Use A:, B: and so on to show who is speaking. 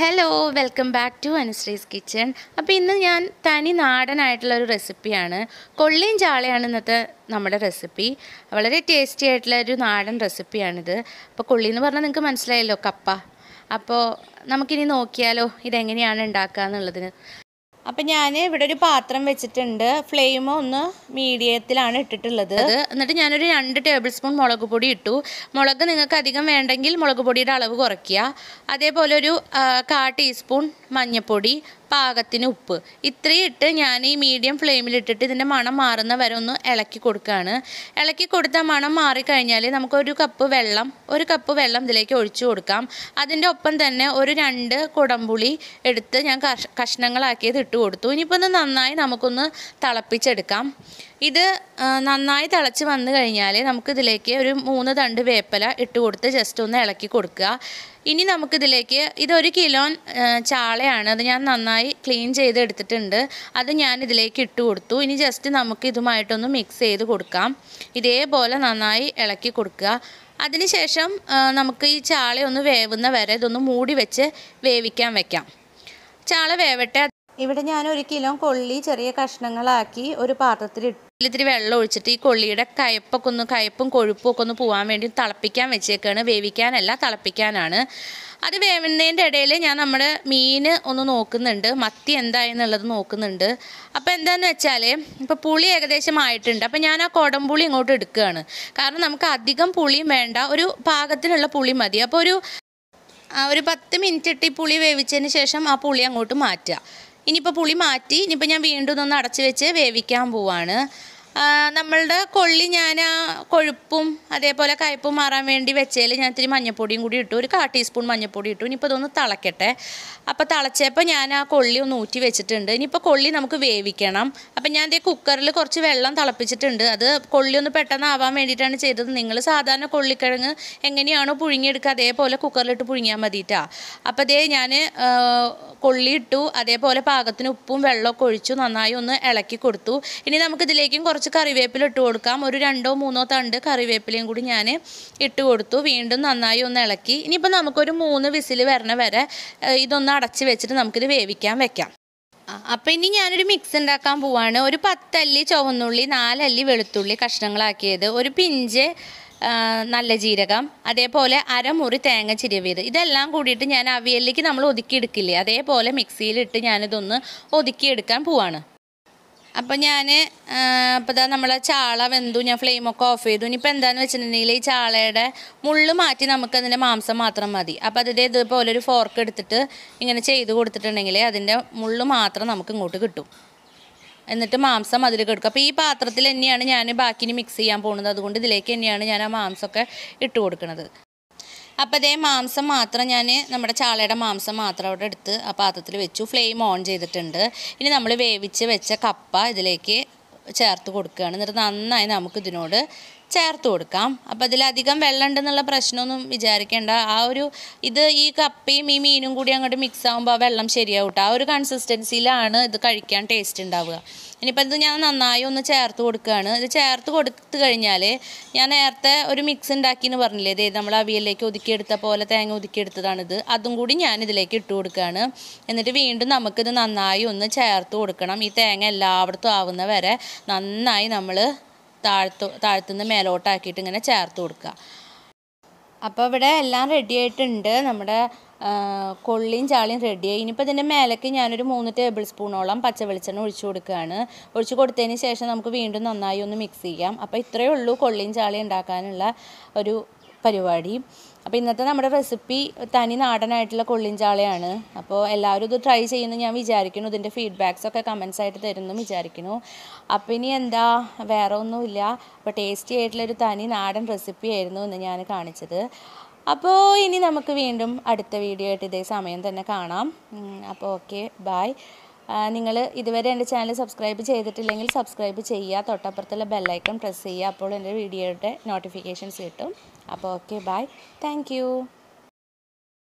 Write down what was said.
A: hello welcome back to Anushree's kitchen അപ്പോൾ ഇന്ന് ഞാൻ തനി നാടനായിട്ടുള്ള ഒരു റെസിപ്പിയാണ് കൊള്ളിയും ചാളയാണ് ഇന്നത്തെ നമ്മുടെ റെസിപ്പി വളരെ ടേസ്റ്റി ആയിട്ടുള്ള ഒരു നാടൻ റെസിപ്പിയാണിത് അപ്പോൾ കൊള്ളി എന്ന് പറഞ്ഞാൽ നിങ്ങൾക്ക് മനസ്സിലായല്ലോ കപ്പ അപ്പോൾ നമുക്കിനി നോക്കിയാലോ ഇതെങ്ങനെയാണ് ഉണ്ടാക്കുക എന്നുള്ളതിന് അപ്പം ഞാൻ ഇവിടെ ഒരു പാത്രം വെച്ചിട്ടുണ്ട് ഫ്ലെയിം ഒന്ന് മീഡിയത്തിലാണ് ഇട്ടിട്ടുള്ളത് എന്നിട്ട് ഞാനൊരു രണ്ട് ടേബിൾ സ്പൂൺ മുളക് പൊടി ഇട്ടു മുളക് നിങ്ങൾക്ക് അധികം വേണ്ടെങ്കിൽ മുളക് പൊടിയുടെ അളവ് കുറയ്ക്കുക അതേപോലെ ഒരു കാ ടീസ്പൂൺ മഞ്ഞൾപ്പൊടി പാകത്തിന് ഉപ്പ് ഇത്രയും ഇട്ട് ഞാൻ ഈ മീഡിയം ഫ്ലെയിമിലിട്ടിട്ട് ഇതിൻ്റെ മണം മാറുന്ന വരെ ഒന്ന് ഇളക്കി കൊടുക്കുകയാണ് ഇളക്കി കൊടുത്ത മണം മാറിക്കഴിഞ്ഞാൽ നമുക്കൊരു കപ്പ് വെള്ളം ഒരു കപ്പ് വെള്ളം ഇതിലേക്ക് ഒഴിച്ചു കൊടുക്കാം അതിൻ്റെ ഒപ്പം തന്നെ ഒരു രണ്ട് കുടംപുളി എടുത്ത് ഞാൻ കഷ്ണങ്ങളാക്കിയത് ഇട്ട് കൊടുത്തു ഇനിയിപ്പോൾ ഒന്ന് നന്നായി നമുക്കൊന്ന് തിളപ്പിച്ചെടുക്കാം ഇത് നന്നായി തിളച്ച് വന്നു കഴിഞ്ഞാൽ നമുക്കിതിലേക്ക് ഒരു മൂന്ന് തണ്ട് വേപ്പില ഇട്ട് കൊടുത്ത് ജസ്റ്റ് ഒന്ന് ഇളക്കി കൊടുക്കുക ഇനി നമുക്കിതിലേക്ക് ഇതൊരു കിലോ ചാളയാണ് അത് ഞാൻ നന്നായി ക്ലീൻ ചെയ്ത് എടുത്തിട്ടുണ്ട് അത് ഞാൻ ഇതിലേക്ക് ഇട്ട് കൊടുത്തു ഇനി ജസ്റ്റ് നമുക്ക് ഇതുമായിട്ടൊന്ന് മിക്സ് ചെയ്ത് കൊടുക്കാം ഇതേപോലെ നന്നായി ഇളക്കി കൊടുക്കുക അതിനുശേഷം നമുക്ക് ഈ ചാളയൊന്ന് വേവുന്ന വരെ ഇതൊന്ന് മൂടി വെച്ച് വേവിക്കാൻ വെക്കാം ചാള വേവട്ടെ ഇവിടെ ഞാൻ ഒരു കിലോ കൊള്ളി ചെറിയ കഷ്ണങ്ങളാക്കി ഒരു പാത്രത്തിലിട്ടു ഇത്തിരി വെള്ളം ഒഴിച്ചിട്ട് ഈ കൊള്ളിയുടെ കയപ്പൊക്കെ ഒന്ന് കയപ്പും കൊഴുപ്പും ഒക്കെ ഒന്ന് പോകാൻ വേണ്ടി തിളപ്പിക്കാൻ വെച്ചേക്കാണ് വേവിക്കാനല്ല തിളപ്പിക്കാനാണ് അത് വേവുന്നതിൻ്റെ ഇടയിൽ ഞാൻ നമ്മുടെ മീൻ ഒന്ന് നോക്കുന്നുണ്ട് മത്തി എന്തായെന്നുള്ളത് നോക്കുന്നുണ്ട് അപ്പോൾ എന്താണെന്ന് വെച്ചാൽ ഇപ്പോൾ പുളി ഏകദേശം ആയിട്ടുണ്ട് അപ്പോൾ ഞാൻ ആ കുടംപുളി ഇങ്ങോട്ട് എടുക്കുകയാണ് കാരണം നമുക്ക് അധികം പുളിയും വേണ്ട ഒരു പാകത്തിനുള്ള പുളി മതി അപ്പോൾ ഒരു ഒരു പത്ത് മിനിറ്റ് ഇട്ട് ഈ പുളി വേവിച്ചതിന് ശേഷം ആ പുളി അങ്ങോട്ട് മാറ്റുക ഇനിയിപ്പോൾ പുളി മാറ്റി ഇനിയിപ്പോൾ ഞാൻ വീണ്ടും ഒന്ന് അടച്ചു വെച്ച് വേവിക്കാൻ പോവാണ് നമ്മളുടെ കൊള്ളി ഞാൻ ആ കൊഴുപ്പും അതേപോലെ കയ്പ്പും മാറാൻ വേണ്ടി വെച്ചതിൽ ഞാൻ ഇത്തിരി മഞ്ഞപ്പൊടിയും കൂടി ഇട്ടു ഒരു കാ ടീസ്പൂൺ മഞ്ഞപ്പൊടി ഇട്ടു ഇനിയിപ്പോൾ ഇതൊന്ന് തിളക്കട്ടെ അപ്പോൾ തിളച്ചപ്പോൾ ഞാൻ ആ കൊള്ളി ഒന്ന് ഊറ്റി വെച്ചിട്ടുണ്ട് ഇനിയിപ്പോൾ കൊള്ളി നമുക്ക് വേവിക്കണം അപ്പോൾ ഞാൻ ഇതേ കുക്കറിൽ കുറച്ച് വെള്ളം തിളപ്പിച്ചിട്ടുണ്ട് അത് കൊള്ളി ഒന്ന് പെട്ടെന്ന് ആവാൻ വേണ്ടിയിട്ടാണ് ചെയ്തത് നിങ്ങൾ സാധാരണ കൊള്ളിക്കിഴങ്ങ് എങ്ങനെയാണോ പുഴുങ്ങിയെടുക്കുക അതേപോലെ കുക്കറിലിട്ട് പുഴുങ്ങിയാൽ മതിയിട്ടാ അപ്പോൾ ഇതേ ഞാൻ കൊള്ളി ഇട്ടു അതേപോലെ പാകത്തിന് ഉപ്പും വെള്ളമൊക്കെ ഒഴിച്ചു നന്നായി ഒന്ന് ഇളക്കി കൊടുത്തു ഇനി നമുക്കിതിലേക്കും കുറച്ച് കുറച്ച് കറിവേപ്പില ഇട്ട് കൊടുക്കാം ഒരു രണ്ടോ മൂന്നോ തണ്ട് കറിവേപ്പിലയും കൂടി ഞാൻ ഇട്ട് കൊടുത്തു വീണ്ടും നന്നായി ഒന്ന് ഇളക്കി ഇനിയിപ്പോൾ നമുക്കൊരു മൂന്ന് വിസിൽ വരണ വരെ ഇതൊന്ന് അടച്ച് വെച്ചിട്ട് നമുക്കിത് വേവിക്കാൻ വെക്കാം അപ്പോൾ ഇനി ഞാനൊരു മിക്സ് ഉണ്ടാക്കാൻ പോവാണ് ഒരു പത്തല്ലി ചുവന്നുള്ളി നാലല്ലി വെളുത്തുള്ളി കഷ്ണങ്ങളാക്കിയത് ഒരു പിഞ്ച് നല്ല ജീരകം അതേപോലെ അരമുറി തേങ്ങ ചിരവിയത് ഇതെല്ലാം കൂടിയിട്ട് ഞാൻ അവിയലിലേക്ക് നമ്മൾ ഒതുക്കിയെടുക്കില്ലേ അതേപോലെ മിക്സിയിലിട്ട് ഞാനിതൊന്ന് ഒതുക്കിയെടുക്കാൻ പോവാണ് അപ്പം ഞാൻ അപ്പോൾ ഇതാ നമ്മളെ ചാള വെന്തു ഞാൻ ഫ്ലെയിം ഒക്കെ ഓഫ് ചെയ്തു ഇനിയിപ്പോൾ എന്താണെന്ന് വെച്ചിട്ടുണ്ടെങ്കിൽ ഈ ചാളയുടെ മുള്ളു മാറ്റി നമുക്ക് അതിൻ്റെ മാംസം മാത്രം മതി അപ്പോൾ അതിൻ്റെ ഇതുപോലെ ഒരു ഫോർക്ക് എടുത്തിട്ട് ഇങ്ങനെ ചെയ്ത് കൊടുത്തിട്ടുണ്ടെങ്കിൽ അതിൻ്റെ മുള്ളു മാത്രം നമുക്ക് ഇങ്ങോട്ട് കിട്ടും എന്നിട്ട് മാംസം അതിൽ കിടക്കും അപ്പോൾ ഈ പാത്രത്തിൽ തന്നെയാണ് ഞാൻ ബാക്കിന് മിക്സ് ചെയ്യാൻ പോകുന്നത് അതുകൊണ്ട് ഇതിലേക്ക് തന്നെയാണ് ഞാൻ ആ മാംസമൊക്കെ ഇട്ട് കൊടുക്കുന്നത് അപ്പോൾ അതേ മാംസം മാത്രം ഞാൻ നമ്മുടെ ചാളയുടെ മാംസം മാത്രം അവിടെ എടുത്ത് ആ പാത്രത്തിൽ വെച്ചു ഫ്ലെയിം ഓൺ ചെയ്തിട്ടുണ്ട് ഇനി നമ്മൾ വേവിച്ച് വെച്ച കപ്പ ഇതിലേക്ക് ചേർത്ത് കൊടുക്കുകയാണ് എന്നിട്ട് നന്നായി നമുക്ക് ഇതിനോട് ചേർത്ത് കൊടുക്കാം അപ്പം അതിലധികം വെള്ളം ഉണ്ടെന്നുള്ള പ്രശ്നമൊന്നും വിചാരിക്കേണ്ട ആ ഒരു ഇത് ഈ കപ്പയും ഈ മീനും കൂടി അങ്ങോട്ട് മിക്സ് ആകുമ്പോൾ ആ വെള്ളം ശരിയാവട്ടെ ആ ഒരു കൺസിസ്റ്റൻസിയിലാണ് ഇത് കഴിക്കാൻ ടേസ്റ്റ് ഉണ്ടാവുക ഇനിയിപ്പോൾ ഇത് ഞാൻ നന്നായി ഒന്ന് ചേർത്ത് കൊടുക്കുകയാണ് ഇത് ചേർത്ത് കൊടുത്തു കഴിഞ്ഞാൽ ഞാൻ നേരത്തെ ഒരു മിക്സ് ഉണ്ടാക്കി എന്ന് പറഞ്ഞില്ലേ ഇതേ നമ്മൾ അവിയലിലേക്ക് ഒതുക്കിയെടുത്ത പോലെ തേങ്ങ ഒതുക്കിയെടുത്തതാണിത് അതും കൂടി ഞാൻ ഇതിലേക്ക് ഇട്ട് കൊടുക്കുകയാണ് എന്നിട്ട് വീണ്ടും നമുക്കിത് നന്നായി ഒന്ന് ചേർത്ത് കൊടുക്കണം ഈ തേങ്ങ എല്ലായിടത്തും ആവുന്ന വരെ നന്നായി നമ്മൾ താഴ്ത്തു താഴ്ത്തുനിന്ന് മേലോട്ടാക്കിയിട്ട് ഇങ്ങനെ ചേർത്ത് കൊടുക്കുക അപ്പോൾ ഇവിടെ എല്ലാം റെഡി ആയിട്ടുണ്ട് നമ്മുടെ കൊള്ളിയും ചാളിയും റെഡിയായി ഇനിയിപ്പോൾ ഇതിൻ്റെ മേലേക്ക് ഞാനൊരു മൂന്ന് ടേബിൾ സ്പൂണോളം പച്ച വെളിച്ചെണ്ണ ഒഴിച്ചു കൊടുക്കുകയാണ് ഒഴിച്ചു കൊടുത്തതിന് ശേഷം നമുക്ക് വീണ്ടും നന്നായി ഒന്ന് മിക്സ് ചെയ്യാം അപ്പോൾ ഇത്രയേ ഉള്ളൂ കൊള്ളിയും ചാളിയും ഉണ്ടാക്കാനുള്ള ഒരു പരിപാടി അപ്പോൾ ഇന്നത്തെ നമ്മുടെ റെസിപ്പി തനി നാടനായിട്ടുള്ള കൊള്ളിഞ്ചാളയാണ് അപ്പോൾ എല്ലാവരും ഇത് ട്രൈ ചെയ്യുന്നു ഞാൻ വിചാരിക്കുന്നു ഇതിൻ്റെ ഫീഡ്ബാക്സ് ഒക്കെ കമൻസ് ആയിട്ട് തരുന്നു വിചാരിക്കുന്നു അപ്പോൾ ഇനി എന്താ വേറെ ഒന്നുമില്ല അപ്പോൾ ടേസ്റ്റി ആയിട്ടുള്ളൊരു തനി നാടൻ റെസിപ്പി ആയിരുന്നു എന്ന് ഞാൻ കാണിച്ചത് അപ്പോൾ ഇനി നമുക്ക് വീണ്ടും അടുത്ത വീഡിയോ ആയിട്ട് ഇതേ സമയം തന്നെ കാണാം അപ്പോൾ ഓക്കെ ബായ് നിങ്ങൾ ഇതുവരെ എൻ്റെ ചാനൽ സബ്സ്ക്രൈബ് ചെയ്തിട്ടില്ലെങ്കിൽ സബ്സ്ക്രൈബ് ചെയ്യുക തൊട്ടപ്പുറത്തുള്ള ബെല്ലൈക്കൺ പ്രസ് ചെയ്യുക അപ്പോൾ എൻ്റെ വീഡിയോയുടെ നോട്ടിഫിക്കേഷൻസ് കിട്ടും അപ്പോൾ ഓക്കെ ബായ് താങ്ക്